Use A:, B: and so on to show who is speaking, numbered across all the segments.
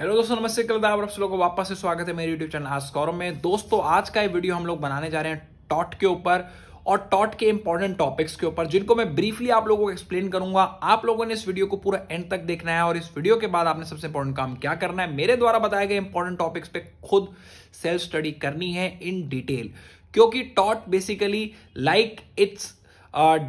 A: Hello दोस्तों नमस्ते कल आप सब लोगों को वापस से स्वागत है मेरे यूट्यूब चैनल आज कौरव में दोस्तों आज का ये वीडियो हम लोग बनाने जा रहे हैं टॉट के ऊपर और टॉट के इंपॉर्टेंट टॉपिक्स के ऊपर जिनको मैं ब्रीफली आप लोगों को एक्सप्लेन करूंगा आप लोगों ने इस वीडियो को पूरा एंड तक देखना है और इस वीडियो के बाद आपने सबसे इंपॉर्टेंट काम क्या करना है मेरे द्वारा बताए गए इंपॉर्टेंट टॉपिक्स पे खुद सेल्फ स्टडी करनी है इन डिटेल क्योंकि टॉट basically like its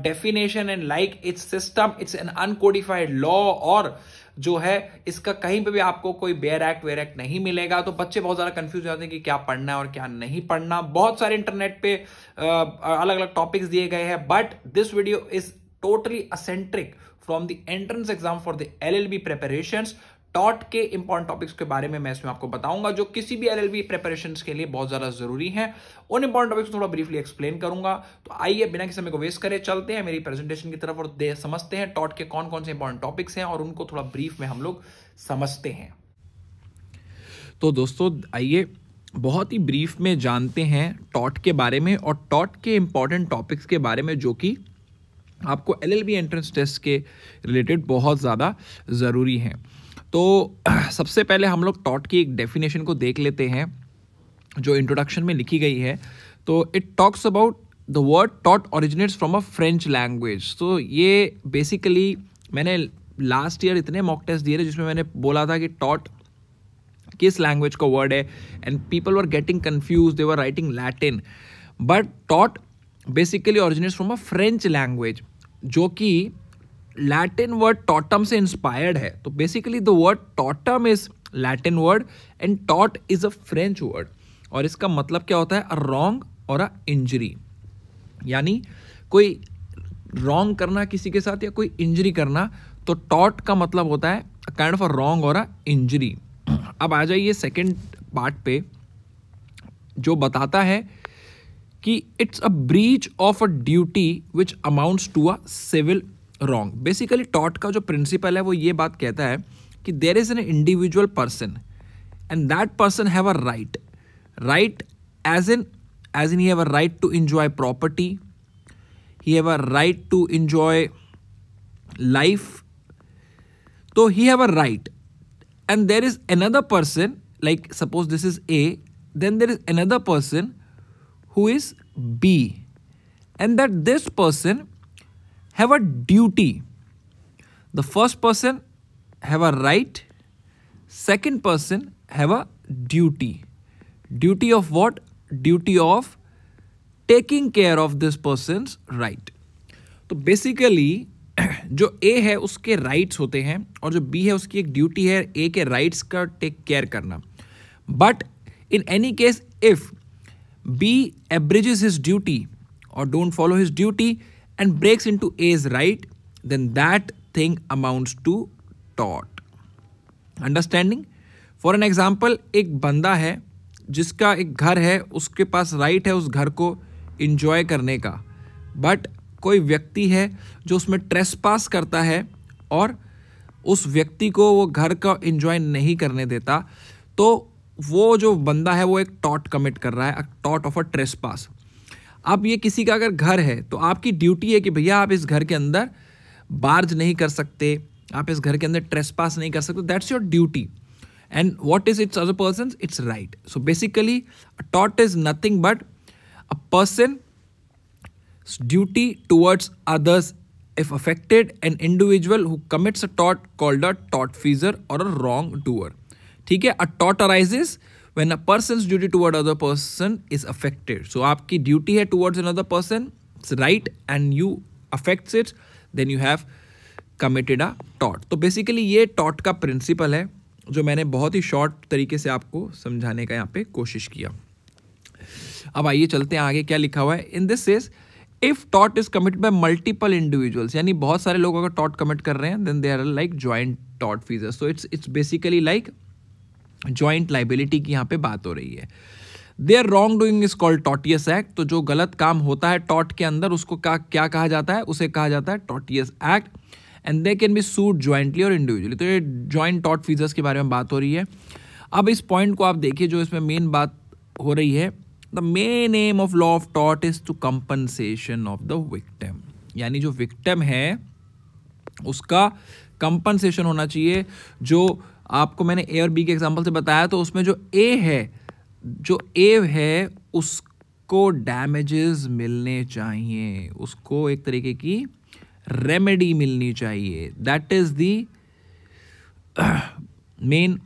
A: definition and like its system it's an uncodified law और जो है इसका कहीं पे भी आपको कोई बेयर एक्ट वेयर एक्ट नहीं मिलेगा तो बच्चे बहुत ज़्यादा कंफ्यूज हो जाते हैं कि क्या पढ़ना है और क्या नहीं पढ़ना बहुत सारे इंटरनेट पे अलग अलग टॉपिक्स दिए गए हैं but this video is totally eccentric from the entrance exam for the L L B preparation टॉट के इंपॉर्टेंट टॉपिक्स के बारे में मैं इसमें आपको बताऊंगा जो किसी भी एलएलबी प्रिपरेशन के लिए बहुत ज़्यादा जरूरी है उन इंपॉर्टेंट टॉपिक्स को थोड़ा ब्रीफली एक्सप्लेन करूंगा तो आइए बिना किसी समय को वेस्ट करें चलते हैं मेरी प्रेजेंटेशन की तरफ और समझते हैं टॉट के कौन कौन से इंपॉर्टेंट टॉपिक्स हैं और उनको थोड़ा ब्रीफ में हम लोग समझते हैं तो दोस्तों आइए बहुत ही ब्रीफ में जानते हैं टॉट के बारे में और टॉट के इम्पॉर्टेंट टॉपिक्स के बारे में जो कि आपको एलएलबी एंट्रेंस टेस्ट के रिलेटेड बहुत ज़्यादा ज़रूरी हैं तो सबसे पहले हम लोग टॉट की एक डेफिनेशन को देख लेते हैं जो इंट्रोडक्शन में लिखी गई है तो it talks about the word टॉट originates from a French language तो ये बेसिकली मैंने लास्ट ईयर इतने मॉक टेस्ट दिए थे जिसमें मैंने बोला था कि टॉट किस लैंग्वेज का वर्ड है and people were getting confuse they were writing Latin but टॉट basically originates from a French language जो कि लैटिन वर्ड टॉटम से इंस्पायर्ड है तो basically the word tortum is Latin word and टॉट इज अ फ्रेंच वर्ड और इसका मतलब क्या होता है अ रॉन्ग और अ इंजरी यानी कोई रॉन्ग करना किसी के साथ या कोई इंजरी करना तो टॉट का मतलब होता है a kind of a wrong और अ इंजरी अब आ जाइए सेकेंड पार्ट पे जो बताता है कि it's a breach of a duty which amounts to a civil wrong basically टॉट का जो प्रिंसिपल है वो ये बात कहता है कि there is an individual person and that person have a right right as an as in he have a right to enjoy property he have a right to enjoy life तो he have a right and there is another person like suppose this is A then there is another person who is B and that this person have a duty the first person have a right second person have a duty duty of what duty of taking care of this person right तो basically जो A है उसके rights होते हैं और जो B है उसकी एक ड्यूटी है ए के राइट्स का टेक केयर करना but in any case if B abridge his duty और don't follow his duty and breaks into A's right, then that thing amounts to taught. Understanding? For an example एक बंदा है जिसका एक घर है उसके पास राइट है उस घर को इन्जॉय करने का बट कोई व्यक्ति है जो उसमें ट्रेस पास करता है और उस व्यक्ति को वो घर का इंजॉय नहीं करने देता तो वो जो बंदा है वो एक टॉट कमिट कर रहा है टॉट ऑफ अ ट्रेस पास अब ये किसी का अगर घर है तो आपकी ड्यूटी है कि भैया आप इस घर के अंदर बार्ज नहीं कर सकते आप इस घर के अंदर ट्रेस पास नहीं कर सकते that's your duty and what is it's other person it's right so basically taught is nothing but a person duty others if affected an individual who commits a taught called a taught फीजर और a wrong doer ठीक है अ taught arises when a person duty toward other person is affected so आपकी duty है towards another person it's right and you affects it's then you have committed a टॉट तो basically ये टॉट का principle है जो मैंने बहुत ही शॉर्ट तरीके से आपको समझाने का यहाँ पे कोशिश किया अब आइए चलते हैं आगे क्या लिखा हुआ है इन दिस सेज इफ टॉट is committed by multiple individuals यानी बहुत सारे लोग अगर टॉट कमिट कर रहे हैं then they are like joint टॉट feasors so it's it's basically like joint liability की यहाँ पे बात हो रही है their wrong doing is called tortious act तो जो गलत काम होता है टॉट के अंदर उसको का, क्या कहा जाता है उसे कहा जाता है tortious act and they can be sued jointly और इंडिविजुअली तो ये ज्वाइंट टॉट फीजर्स के बारे में बात हो रही है अब इस पॉइंट को आप देखिए जो इसमें मेन बात हो रही है the main aim of law of टॉट is to compensation of the victim यानी जो विक्टम है उसका कंपनसेशन होना चाहिए जो आपको मैंने ए और बी के एग्जाम्पल से बताया तो उसमें जो ए है जो ए है उसको डैमेजेस मिलने चाहिए उसको एक तरीके की रेमेडी मिलनी चाहिए that is the main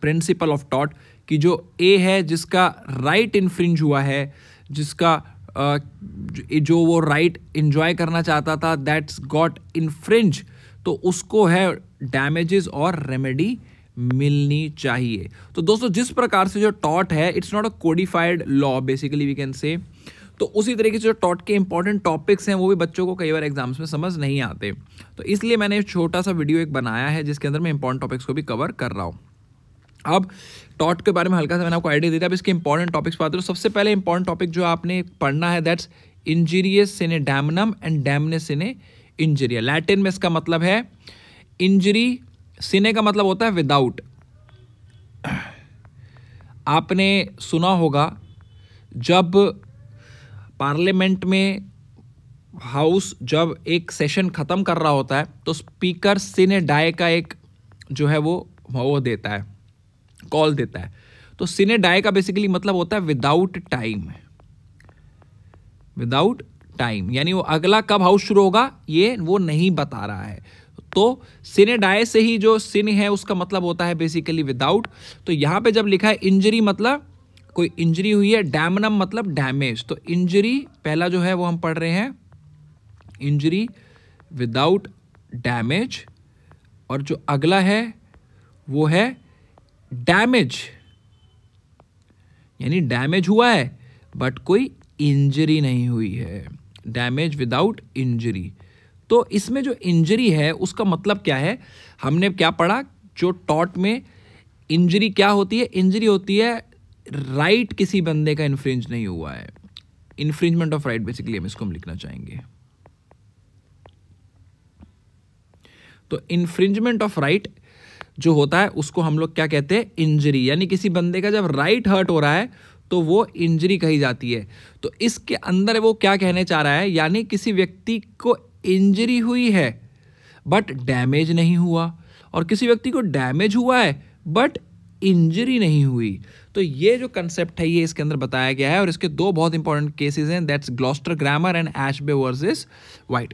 A: principle of टॉट कि जो ए है जिसका राइट right इन्फ्रिंज हुआ है जिसका uh, जो वो राइट right इन्जॉय करना चाहता था दैट्स गॉट इन्फ्रिंज तो उसको है डैमेजेस और रेमेडी मिलनी चाहिए तो दोस्तों जिस प्रकार से जो टॉट है it's not a codified law basically we can say तो उसी तरीके से जो टॉट के इंपॉर्टेंट टॉपिक्स हैं वो भी बच्चों को कई बार एग्जाम्स में समझ नहीं आते तो इसलिए मैंने एक छोटा सा वीडियो एक बनाया है जिसके अंदर मैं इंपॉर्टेंट टॉपिक्स को भी कवर कर रहा हूँ अब टॉट के बारे में हल्का सा मैंने आपको आइडिया दिया अब इसके इंपॉर्टेंट टॉपिक्स बात करो हो सबसे पहले इंपॉर्टेंट टॉपिक जो आपने पढ़ना है that's injuria sine damnum and damnum sine है लैटिन में इसका मतलब है इंजरी सिने का मतलब होता है विदाउट आपने सुना होगा जब पार्लियामेंट में हाउस जब एक सेशन ख़त्म कर रहा होता है तो स्पीकर सिने डाए का एक जो है वो वो देता है कॉल देता है तो सिने डाय का बेसिकली मतलब होता है विदाउट टाइम विदाउट टाइम यानी वो अगला कब हाउस शुरू होगा ये वो नहीं बता रहा है तो सिने डाए से ही जो सिन है उसका मतलब होता है बेसिकली विदाउट तो यहाँ पे जब लिखा है इंजरी मतलब कोई इंजरी हुई है डैमनम मतलब डैमेज तो इंजरी पहला जो है वो हम पढ़ रहे हैं इंजरी विदाउट डैमेज और जो अगला है वो है डैमेज यानी डैमेज हुआ है बट कोई इंजरी नहीं हुई है डैमेज विदाउट इंजरी तो इसमें जो इंजरी है उसका मतलब क्या है हमने क्या पढ़ा जो टॉट में इंजरी क्या होती है इंजरी होती है राइट right किसी बंदे का इन्फ्रिंज नहीं हुआ है इन्फ्रिंजमेंट ऑफ राइट बेसिकली हम इसको हम लिखना चाहेंगे तो इन्फ्रिंजमेंट ऑफ राइट जो होता है उसको हम लोग क्या कहते हैं इंजरी यानी किसी बंदे का जब राइट right हर्ट हो रहा है तो वो इंजरी कही जाती है तो इसके अंदर वो क्या कहने चाह रहा है यानी किसी व्यक्ति को इंजरी हुई है बट डैमेज नहीं हुआ और किसी व्यक्ति को डैमेज हुआ है बट इंजरी नहीं हुई तो ये जो कंसेप्ट है ये इसके अंदर बताया गया है और इसके दो बहुत इंपॉर्टेंट केसेस हैं that's Gloucester grammar and Ashby versus White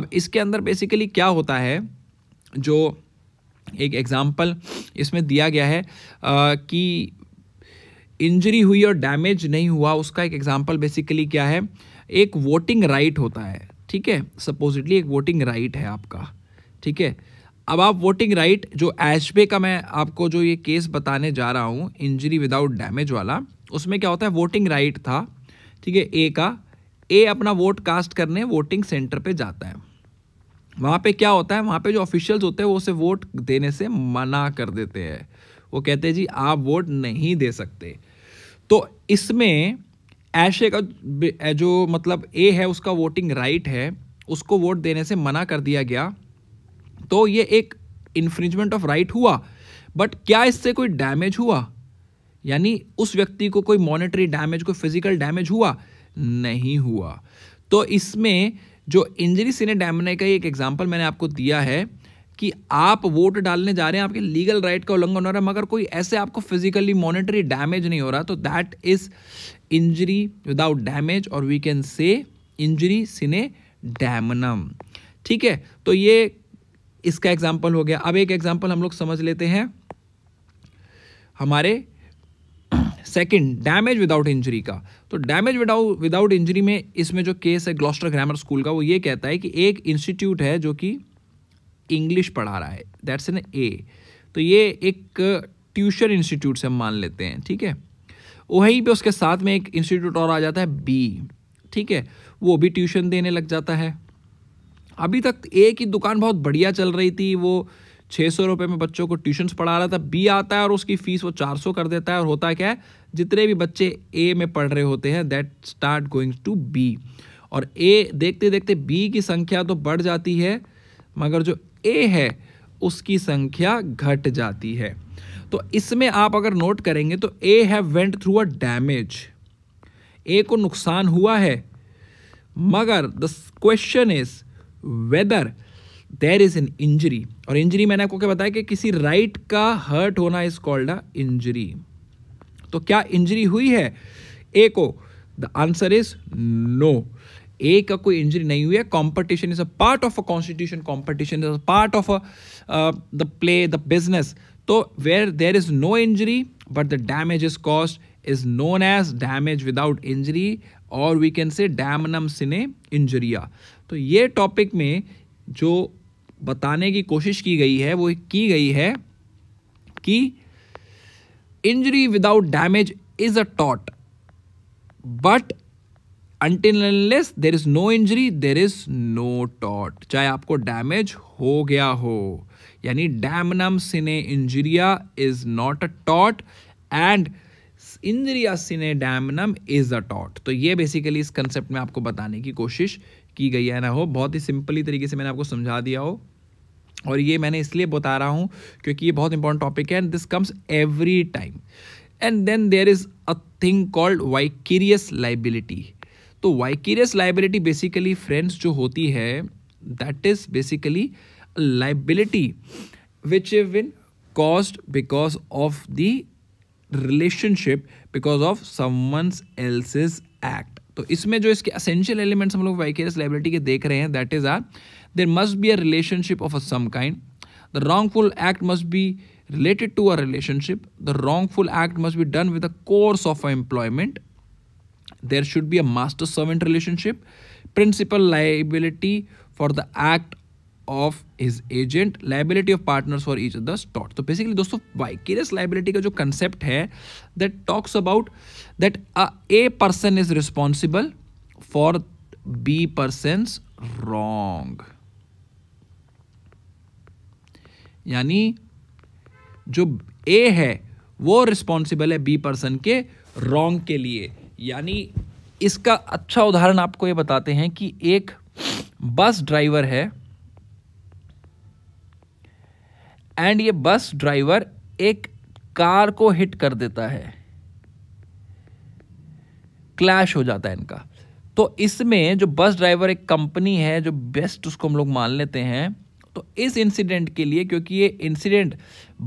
A: अब इसके अंदर बेसिकली क्या होता है जो एक एग्ज़ाम्पल इसमें दिया गया है आ, कि इंजरी हुई और डैमेज नहीं हुआ उसका एक एग्जाम्पल बेसिकली क्या है एक वोटिंग राइट होता है ठीक है सपोजिटली एक वोटिंग राइट है आपका ठीक है अब आप वोटिंग राइट जो एशबे का मैं आपको जो ये केस बताने जा रहा हूँ इंजरी विदाउट डैमेज वाला उसमें क्या होता है वोटिंग राइट था ठीक है ए का ए अपना वोट कास्ट करने वोटिंग सेंटर पे जाता है वहाँ पे क्या होता है वहाँ पे जो ऑफिशियल्स होते हैं वो उसे वोट देने से मना कर देते हैं वो कहते हैं जी आप वोट नहीं दे सकते तो इसमें ऐशे का जो मतलब ए है उसका वोटिंग राइट है उसको वोट देने से मना कर दिया गया तो ये एक इन्फ्रिंजमेंट ऑफ राइट हुआ बट क्या इससे कोई डैमेज हुआ यानी उस व्यक्ति को कोई मॉनेटरी डैमेज कोई फिजिकल डैमेज हुआ नहीं हुआ तो इसमें जो इंजरी सीने डैमने का एक एग्जाम्पल मैंने आपको दिया है कि आप वोट डालने जा रहे हैं आपके लीगल राइट का उल्लंघन हो रहा है मगर कोई ऐसे आपको फिजिकली मॉनिटरी डैमेज नहीं हो रहा तो that is injury without damage और we can say injury sine damnum ठीक है तो ये इसका एग्जाम्पल हो गया अब एक एग्जाम्पल हम लोग समझ लेते हैं हमारे सेकंड डैमेज विदाउट इंजरी का तो डैमेज विदाउट विदाउट इंजरी में इसमें जो केस है ग्लोस्टर ग्रामर स्कूल का वो ये कहता है कि एक इंस्टीट्यूट है जो कि इंग्लिश पढ़ा रहा है दैट्स एन ए तो ये एक ट्यूशन इंस्टीट्यूट से हम मान लेते हैं ठीक है वहीं पे उसके साथ में एक इंस्टीट्यूट और आ जाता है बी ठीक है वो भी ट्यूशन देने लग जाता है अभी तक ए की दुकान बहुत बढ़िया चल रही थी वो छः सौ रुपये में बच्चों को ट्यूशन पढ़ा रहा था बी आता है और उसकी फ़ीस वो चार सौ कर देता है और होता है क्या है जितने भी बच्चे ए में पढ़ रहे होते हैं that start going to be और ए देखते देखते बी की संख्या तो बढ़ जाती है मगर जो ए है उसकी संख्या घट जाती है तो इसमें आप अगर नोट करेंगे तो A have went through a damage A को नुकसान हुआ है मगर the question is whether there is an injury और इंजरी मैंने आपको क्या बताया कि किसी राइट right का हर्ट होना इज कॉल्ड अ इंजरी तो क्या इंजरी हुई है ए को the answer is no A का कोई इंजरी नहीं हुई है competition is a part of a constitution competition is a part of a the play the business तो where there is no injury but the damage is cost is known as damage without injury और we can say damnum sine injuria तो ये topic में जो बताने की कोशिश की गई है वो की गई है कि injury without damage is a taught but until unless there is no injury there is no taught चाहे आपको डैमेज हो गया हो यानी damnum sine इंजरिया is not a taught and इंजरिया cine damnum is a टॉट तो ये बेसिकली इस कंसेप्ट में आपको बताने की कोशिश की गई है ना हो बहुत ही सिंपली तरीके से मैंने आपको समझा दिया हो और ये मैंने इसलिए बता रहा हूँ क्योंकि ये बहुत इंपॉर्टेंट टॉपिक है and this comes every time and then there is a thing called vicarious liability तो वाइकीरियस लाइबिलिटी बेसिकली फ्रेंड्स जो होती है that is basically liability which is been caused because of the relationship because of someone's else's act तो इसमें जो इसके essential elements हम लोग वाइकेरियस लाइबिलिटी के देख रहे हैं that is are there must be a relationship of a some kind the wrongful act must be related to a relationship the wrongful act must be done with the course of a employment there should be a master servant relationship principal liability for the act of his agent liability of partners for each the स्टॉट तो basically दोस्तों vicarious liability का जो concept है that talks about that a person is responsible for be person's wrong यानी जो A है वो रिस्पॉन्सिबल है बी पर्सन के रॉन्ग के लिए यानी इसका अच्छा उदाहरण आपको ये बताते हैं कि एक बस ड्राइवर है एंड ये बस ड्राइवर एक कार को हिट कर देता है क्लैश हो जाता है इनका तो इसमें जो बस ड्राइवर एक कंपनी है जो बेस्ट उसको हम लोग मान लेते हैं तो इस इंसिडेंट के लिए क्योंकि ये इंसिडेंट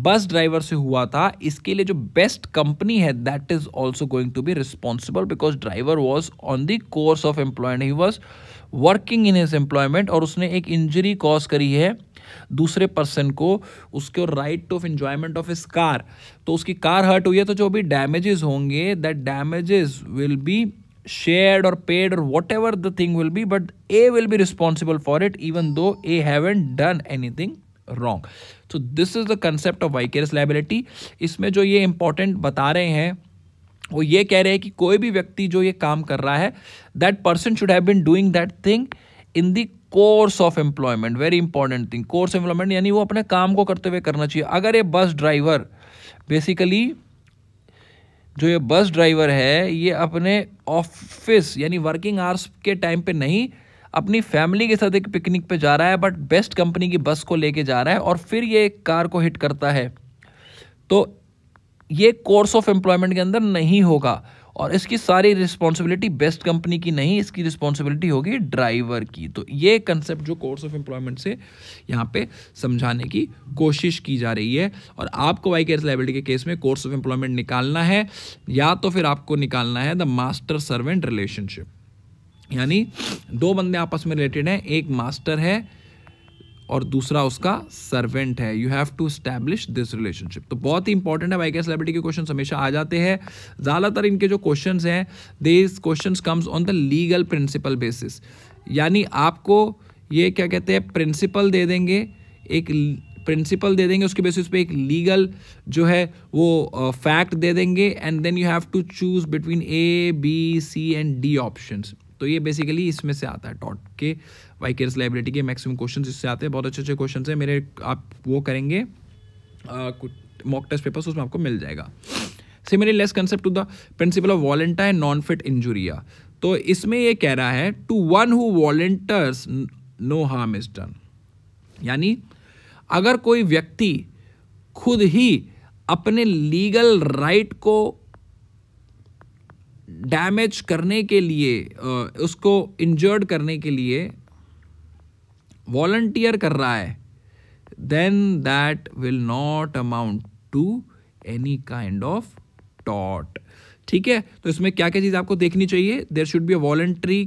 A: बस ड्राइवर से हुआ था इसके लिए जो बेस्ट कंपनी है that is also going to be responsible because driver was on the course of employment he was working in his employment और उसने एक इंजरी कॉज करी है दूसरे पर्सन को उसके राइट ऑफ एंजॉयमेंट ऑफ इस कार तो उसकी कार हर्ट हुई है तो जो भी डैमेजेस होंगे that damages will be shared or paid or whatever the thing will be but a will be responsible for it even though a haven't done anything wrong so this is the concept of vicarious liability isme jo ye important bata rahe hain wo ye keh rahe hain ki koi bhi vyakti jo ye kaam kar raha hai that person should have been doing that thing in the course of employment very important thing course employment यानी वो अपने काम को करते हुए करना चाहिए अगर ये बस ड्राइवर बेसिकली जो ये बस ड्राइवर है ये अपने ऑफिस यानी वर्किंग आवर्स के टाइम पे नहीं अपनी फैमिली के साथ एक पिकनिक पे जा रहा है बट बेस्ट कंपनी की बस को लेके जा रहा है और फिर ये एक कार को हिट करता है तो ये कोर्स ऑफ एम्प्लॉयमेंट के अंदर नहीं होगा और इसकी सारी रिस्पॉन्सिबिलिटी बेस्ट कंपनी की नहीं इसकी रिस्पॉन्सिबिलिटी होगी ड्राइवर की तो ये कंसेप्ट जो कोर्स ऑफ एम्प्लॉयमेंट से यहाँ पे समझाने की कोशिश की जा रही है और आपको वाई केयर लाइबिलिटी के केस में कोर्स ऑफ एम्प्लॉयमेंट निकालना है या तो फिर आपको निकालना है द मास्टर सर्वेंट रिलेशनशिप यानी दो बंदे आपस में रिलेटेड हैं एक मास्टर है और दूसरा उसका सर्वेंट है you have to establish this relationship तो बहुत ही इंपॉर्टेंट है वाइके सेलिब्रिटी के क्वेश्चन हमेशा आ जाते हैं ज़्यादातर इनके जो क्वेश्चन हैं this question comes on the legal principle basis यानी आपको ये क्या कहते हैं प्रिंसिपल दे देंगे एक प्रिंसिपल दे देंगे उसके बेसिस पे एक लीगल जो है वो फैक्ट uh, दे देंगे and then you have to choose between A B C and D options तो ये बेसिकली इसमें से आता है टॉट के वाई केयर्स लाइब्रेटी के मैक्सिमम क्वेश्चन इससे आते हैं बहुत अच्छे अच्छे क्वेश्चन है मेरे आप वो करेंगे मॉक टेस्ट पेपर्स उसमें आपको मिल जाएगा similar less concept to the principle of volenti and non fit injuria तो इसमें ये कह रहा है to one who volunteers no harm is done यानी अगर कोई व्यक्ति खुद ही अपने लीगल राइट को डैमेज करने के लिए उसको इंजर्ड करने के लिए वॉल्टियर कर रहा है then that will not amount to any kind of टॉट ठीक है तो इसमें क्या क्या चीज़ आपको देखनी चाहिए there should be a voluntary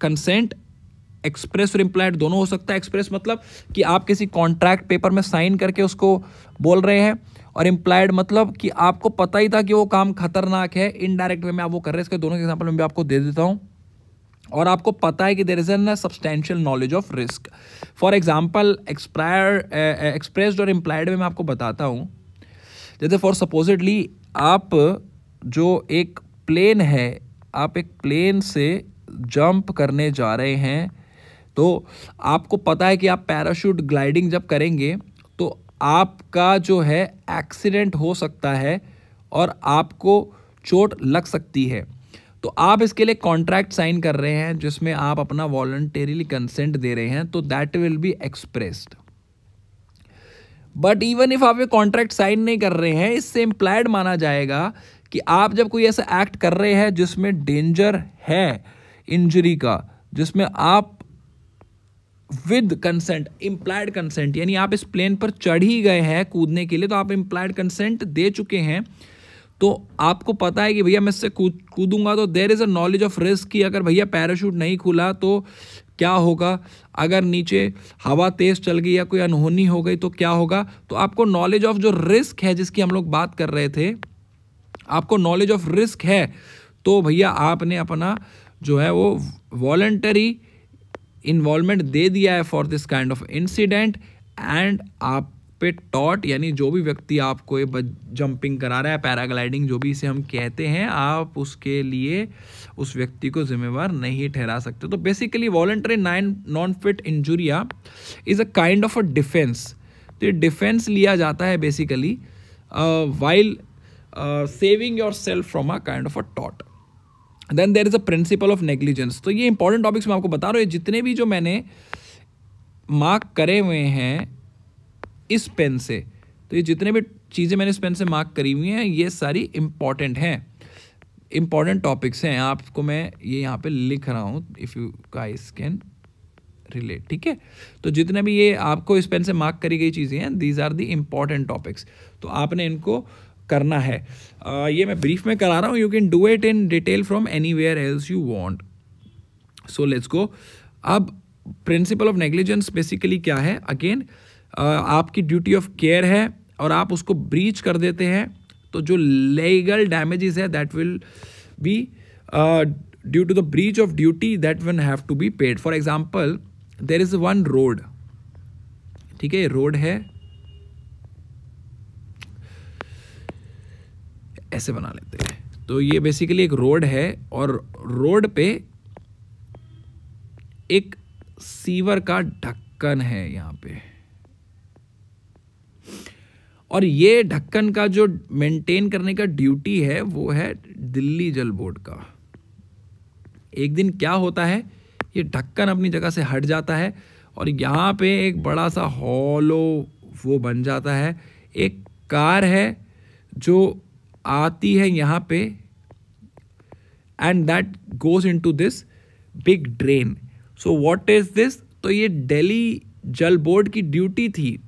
A: consent express और इम्प्लाइड दोनों हो सकता है एक्सप्रेस मतलब कि आप किसी कॉन्ट्रैक्ट पेपर में साइन करके उसको बोल रहे हैं और इम्प्लाइड मतलब कि आपको पता ही था कि वो काम खतरनाक है इनडायरेक्ट वे में आप वो कर रहे हैं इसके दोनों एग्जाम्पल में भी आपको दे देता हूँ और आपको पता है कि there is an substantial knowledge of risk for example expire expressed और इम्प्लाइड वे मैं आपको बताता हूँ जैसे फॉर सपोजिटली आप जो एक प्लेन है आप एक प्लेन से जंप करने जा रहे हैं तो आपको पता है कि आप पैराशूट ग्लाइडिंग जब करेंगे आपका जो है एक्सीडेंट हो सकता है और आपको चोट लग सकती है तो आप इसके लिए कॉन्ट्रैक्ट साइन कर रहे हैं जिसमें आप अपना वॉल्टरीली कंसेंट दे रहे हैं तो that will be expressed but even if आप ये कॉन्ट्रैक्ट साइन नहीं कर रहे हैं इससे इम्प्लाइड माना जाएगा कि आप जब कोई ऐसा एक्ट कर रहे हैं जिसमें डेंजर है इंजरी का जिसमें आप विद कंसेंट इम्प्लाइड कंसेंट यानी आप इस प्लेन पर चढ़ ही गए हैं कूदने के लिए तो आप इम्प्लाइड कंसेंट दे चुके हैं तो आपको पता है कि भैया मैं इससे कूद कूदूंगा तो there is a knowledge of risk कि अगर भैया पैराशूट नहीं खुला तो क्या होगा अगर नीचे हवा तेज़ चल गई या कोई अनहोनी हो गई तो क्या होगा तो आपको नॉलेज ऑफ जो रिस्क है जिसकी हम लोग बात कर रहे थे आपको नॉलेज ऑफ रिस्क है तो भैया आपने अपना जो है वो वॉल्टरी इन्वॉल्वमेंट दे दिया है for this kind of incident and आप पे टॉट यानी जो भी व्यक्ति आपको ये जंपिंग करा रहा है पैराग्लाइडिंग जो भी इसे हम कहते हैं आप उसके लिए उस व्यक्ति को जिम्मेवार नहीं ठहरा सकते तो बेसिकली वॉलेंट्री नाइन non fit injuria is a kind of a defence तो ये डिफेंस लिया जाता है basically while saving your self from a kind of a टॉट then there is a principle of negligence तो ये इंपॉर्टेंट टॉपिक्स मैं आपको बता रहा हूँ जितने भी जो मैंने मार्क करे हुए हैं इस पेन से तो ये जितने भी चीज़ें मैंने इस पेन से मार्क करी हुई हैं ये सारी इम्पॉर्टेंट हैं इम्पॉर्टेंट टॉपिक्स हैं आपको मैं ये यहाँ पे लिख रहा हूँ if you guys can relate ठीक है तो जितने भी ये आपको इस पेन से मार्क करी गई चीज़ें हैं these are the important topics तो आपने इनको करना है uh, ये मैं ब्रीफ में करा रहा हूँ you can do it in detail from anywhere else you want so let's go अब प्रिंसिपल ऑफ नेग्लिजेंस बेसिकली क्या है अगेन uh, आपकी ड्यूटी ऑफ केयर है और आप उसको ब्रीच कर देते हैं तो जो लीगल डैमेजेस है that will be due to the breach of duty that one have to be paid for example there is one road ठीक है रोड है ऐसे बना लेते हैं तो ये बेसिकली एक रोड है और रोड पे एक सीवर का ढक्कन है यहाँ पे और ये ढक्कन का जो मेंटेन करने का ड्यूटी है वो है दिल्ली जल बोर्ड का एक दिन क्या होता है ये ढक्कन अपनी जगह से हट जाता है और यहाँ पे एक बड़ा सा हॉलो वो बन जाता है एक कार है जो आती है यहाँ पे and that goes in to this big drain so what is this तो ये डेली जल बोर्ड की ड्यूटी थी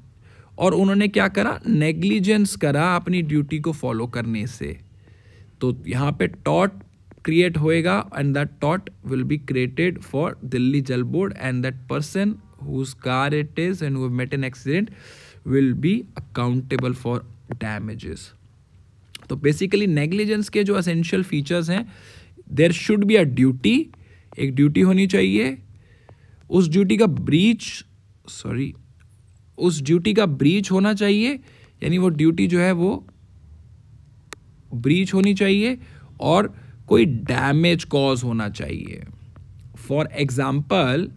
A: और उन्होंने क्या करा नेग्लिजेंस करा अपनी ड्यूटी को फॉलो करने से तो यहाँ पे टॉट क्रिएट होएगा एंड दैट टॉट will be created for Delhi Jal board and that person whose car it is and met an accident will be accountable for damages तो बेसिकली नेग्लिजेंस के जो असेंशियल फीचर्स हैं there should be a duty एक duty होनी चाहिए उस duty का breach sorry उस ड्यूटी का ब्रीच होना चाहिए यानी वो ड्यूटी जो है वो ब्रीच होनी चाहिए और कोई डैमेज कॉज होना चाहिए फॉर एग्जाम्पल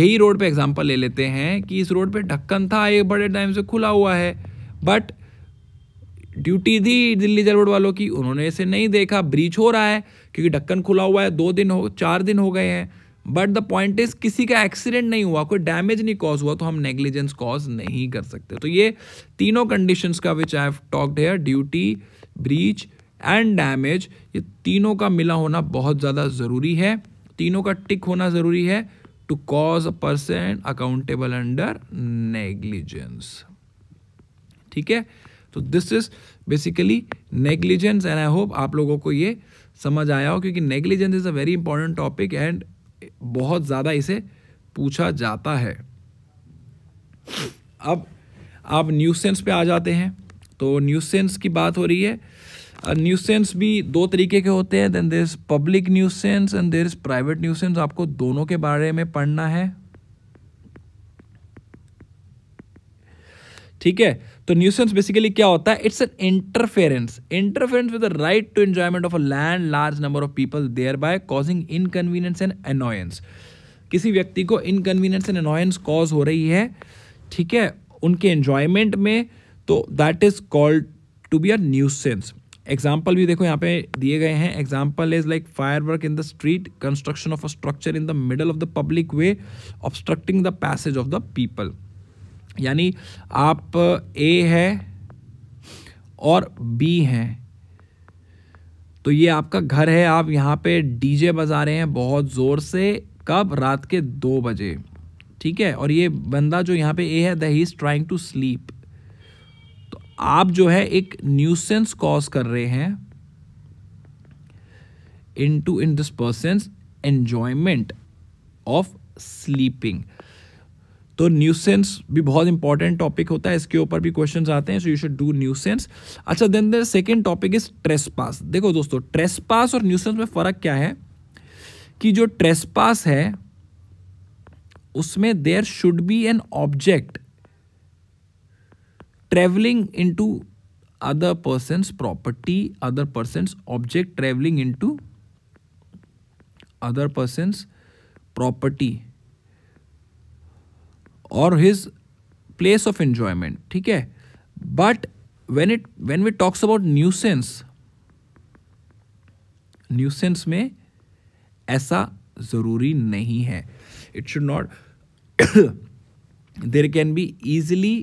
A: यही रोड पे एग्जाम्पल ले लेते हैं कि इस रोड पे ढक्कन था ये बड़े टाइम से खुला हुआ है but duty the Delhi Jal board वालों की उन्होंने इसे नहीं देखा ब्रीच हो रहा है क्योंकि ढक्कन खुला हुआ है दो दिन हो चार दिन हो गए हैं बट द पॉइंट इज किसी का एक्सीडेंट नहीं हुआ कोई डैमेज नहीं कॉज हुआ तो हम नेग्लिजेंस कॉज नहीं कर सकते तो ये तीनों कंडीशन का which I have talked here duty breach and damage ये तीनों का मिला होना बहुत ज़्यादा ज़रूरी है तीनों का टिक होना ज़रूरी है to cause a person accountable under negligence ठीक है तो this is basically negligence and I hope आप लोगों को ये समझ आया हो क्योंकि negligence is a very important topic and बहुत ज़्यादा इसे पूछा जाता है अब आप न्यूसेंस पे आ जाते हैं तो न्यूसेंस की बात हो रही है न्यूसेंस भी दो तरीके के होते हैं then there is public nuisance and there is private nuisance आपको दोनों के बारे में पढ़ना है ठीक है तो न्यूसेंस बेसिकली क्या होता है it's an interference interference with the right to enjoyment of a land large number of people there by causing inconvenience and annoyance किसी व्यक्ति को इनकन्वीनियंस एंड अनोयंस कॉज हो रही है ठीक है उनके एंजॉयमेंट में तो that is called to be a nuisance example भी देखो यहाँ पे दिए गए हैं example is like fire work in the street construction of a structure in the middle of the public way obstructing the passage of the people यानी आप ए है और बी हैं तो ये आपका घर है आप यहाँ पे डीजे बजा रहे हैं बहुत ज़ोर से कब रात के दो बजे ठीक है और ये बंदा जो यहाँ पे ए है the he is trying to sleep तो आप जो है एक न्यूसेंस कॉज कर रहे हैं in to in this person enjoyment of sleeping तो न्यूसेंस भी बहुत इंपॉर्टेंट टॉपिक होता है इसके ऊपर भी क्वेश्चन आते हैं so you should do nuisance अच्छा then there second topic is trespass देखो दोस्तों ट्रेस पास और न्यूसेंस में फ़र्क क्या है कि जो ट्रेस पास है उसमें there should be an object travelling into other person property other person object travelling into other person property और हिज प्लेस ऑफ एन्जॉयमेंट ठीक है but when it when we talks about nuisance nuisance में ऐसा ज़रूरी नहीं है it should not there can be easily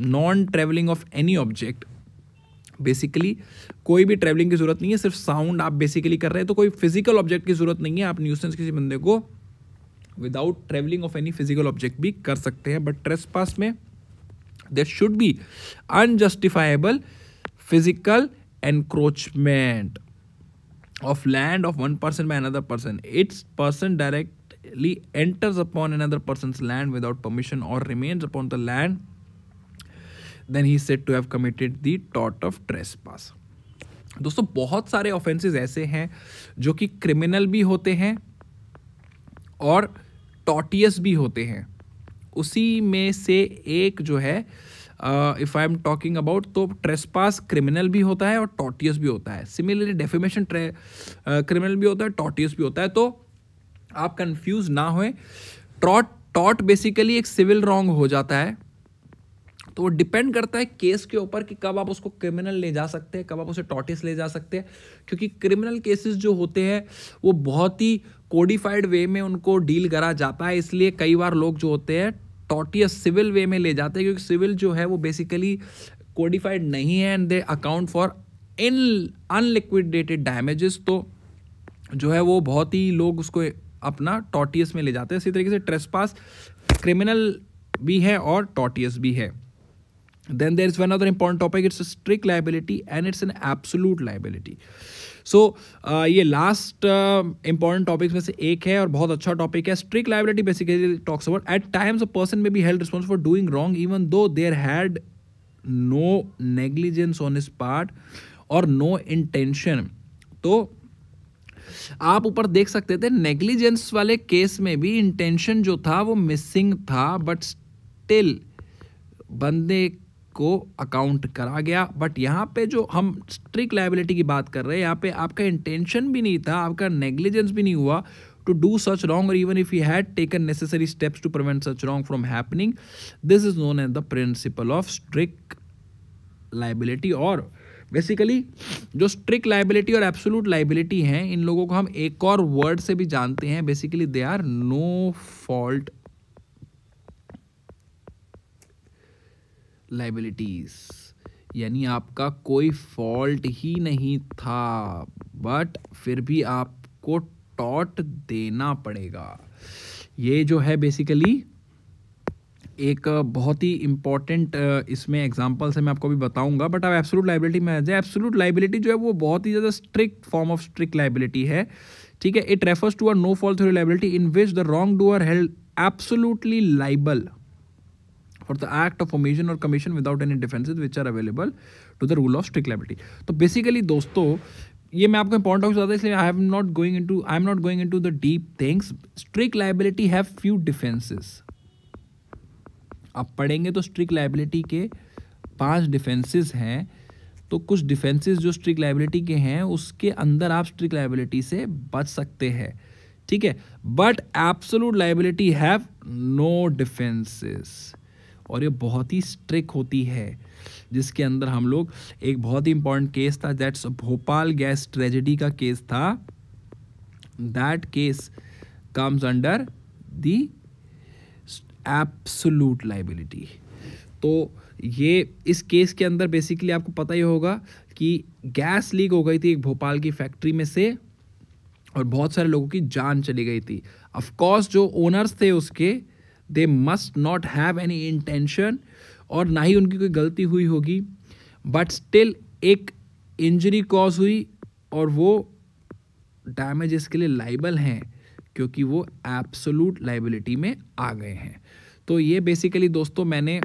A: known travelling of any object basically कोई भी ट्रेवलिंग की ज़रूरत नहीं है सिर्फ साउंड आप बेसिकली कर रहे हैं तो कोई फिजिकल ऑब्जेक्ट की ज़रूरत नहीं है आप न्यूसेंस किसी बंदे को without travelling of any physical object भी कर सकते हैं बट ट्रेस पास में there should be unjustifiable physical encroachment of land of one person by another person it's person directly enters upon another person land without permission और remains upon the land then he said to have committed the टॉट of trespass दोस्तों बहुत सारे offences ऐसे हैं जो कि criminal भी होते हैं और टॉटियस भी होते हैं उसी में से एक जो है if I am talking about तो ट्रेसपास क्रिमिनल भी होता है और टॉटियस भी होता है सिमिलरली डेफिमेशन ट्रे क्रिमिनल भी होता है टॉटियस भी होता है तो आप कंफ्यूज ना होए ट्रॉट टॉट बेसिकली एक सिविल रॉन्ग हो जाता है तो वो डिपेंड करता है केस के ऊपर कि कब आप उसको क्रिमिनल ले जा सकते हैं कब आप उसे टॉटिस ले जा सकते हैं क्योंकि क्रिमिनल केसेस जो होते हैं वो बहुत ही कोडिफाइड वे में उनको डील करा जाता है इसलिए कई बार लोग जो होते हैं टॉटियस सिविल वे में ले जाते हैं क्योंकि सिविल जो है वो बेसिकली कोडिफाइड नहीं है and they account for in unliquidated damages तो जो है वो बहुत ही लोग उसको अपना टॉटियस में ले जाते हैं इसी तरीके से ट्रेसपास क्रिमिनल भी है और टॉटियस भी है then there is one other important topic it's a strict liability and it's an absolute liability so so, uh, ये लास्ट इंपॉर्टेंट टॉपिक्स में से एक है और बहुत अच्छा टॉपिक है strict liability basically talks about at times a person may be held response for doing wrong even though there had no negligence on his part और नो इंटेंशन तो आप ऊपर देख सकते थे नेग्लिजेंस वाले केस में भी इंटेंशन जो था वो मिसिंग था बट स्टिल बंदे को अकाउंट करा गया बट यहाँ पे जो हम स्ट्रिक लाइबिलिटी की बात कर रहे हैं यहाँ पे आपका इंटेंशन भी नहीं था आपका नेग्लिजेंस भी नहीं हुआ टू डू सच रॉन्ग और even if you had taken necessary steps to prevent such wrong from happening this is known as the principle of strict liability और बेसिकली जो स्ट्रिक्ट लाइबिलिटी और एब्सोलूट लाइबिलिटी हैं इन लोगों को हम एक और वर्ड से भी जानते हैं basically they are no fault liabilities यानी आपका कोई फॉल्ट ही नहीं था बट फिर भी आपको टॉट देना पड़ेगा ये जो है बेसिकली एक बहुत ही इंपॉर्टेंट इसमें एग्जाम्पल से मैं आपको भी बताऊंगा बट अब एब्सोलूट लाइबिलिटी में आ जाए एब्सोलूट लाइबिलिटी जो है वो बहुत ही ज़्यादा strict form of strict liability है ठीक है it refers to uh no fault through liability in which the wrong doer held absolutely liable for the act of omission और commission without any defences which are available to the rule of strict liability तो basically दोस्तों ये मैं आपको important बताता इसलिए I am not going into I am not going into the deep things streak liability have few defences आप पढ़ेंगे तो स्ट्रिक लाइबिलिटी के पांच डिफेंसेस हैं तो कुछ डिफेंसेस जो स्ट्रिक लाइबिलिटी के हैं उसके अंदर आप स्ट्रिक लाइबिलिटी से बच सकते हैं ठीक है but absolute liability have no defences और ये बहुत ही स्ट्रिक होती है जिसके अंदर हम लोग एक बहुत ही इंपॉर्टेंट केस था दैट्स भोपाल गैस ट्रेजेडी का केस था that case comes under the absolute liability तो ये इस केस के अंदर बेसिकली आपको पता ही होगा कि गैस लीक हो गई थी एक भोपाल की फैक्ट्री में से और बहुत सारे लोगों की जान चली गई थी ऑफ कोर्स जो ओनर्स थे उसके they must not have any intention और ना ही उनकी कोई गलती हुई होगी बट स्टिल एक इंजरी कॉज हुई और वो डैमेज इसके लिए लाइबल हैं क्योंकि वो एब्सोलूट लाइबिलिटी में आ गए हैं तो ये बेसिकली दोस्तों मैंने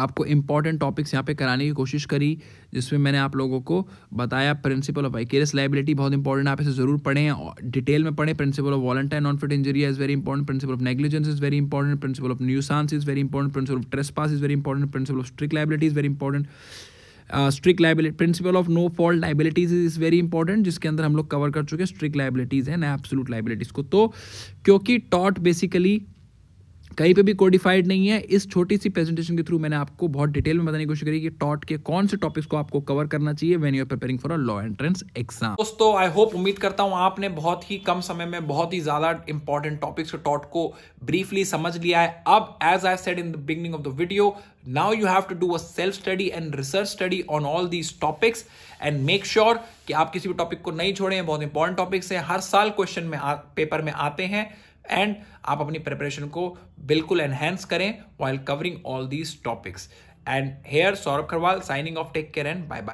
A: आपको इम्पॉर्टेंट टॉपिक्स यहाँ पे कराने की कोशिश करी जिसमें मैंने आप लोगों को बताया प्रिंसिपल ऑफ वाइकेरियस लाइबिलिटी बहुत इंपॉर्टेंट आप इसे ज़रूर पढ़ें डिटेल में पढ़ें principle of volenti non fit injury is very important principle of negligence is very important principle of nuisance is very important principle of trespass is very important principle of strict liability is very important strict liability principle of no fault liabilities is very important जिसके अंदर हम लोग cover कर चुके हैं streak liabilities हैं absolute liabilities को तो क्योंकि टॉट बेसिकली कहीं पे भी कोडिफाइड नहीं है इस छोटी सी प्रेजेंटेशन के थ्रू मैंने आपको बहुत डिटेल में बताने की कोशिश करी कि टॉट के कौन से टॉपिक्स को आपको कवर करना चाहिए when you are preparing for a law entrance exam दोस्तों आई होप उम्मीद करता हूं आपने बहुत ही कम समय में बहुत ही ज्यादा इंपॉर्टेंट टॉपिक्स टॉट को ब्रीफली समझ लिया है अब as I said in the beginning of the video now you have to do a self study and research study on all these topics and make sure कि आप किसी भी टॉपिक को नहीं छोड़ें बहुत इंपॉर्टेंट टॉपिक्स हैं हर साल क्वेश्चन में आ, पेपर में आते हैं एंड आप अपनी प्रिपरेशन को बिल्कुल एनहेंस करें while covering all these topics and here Saurabh Karwal signing off take care and bye bye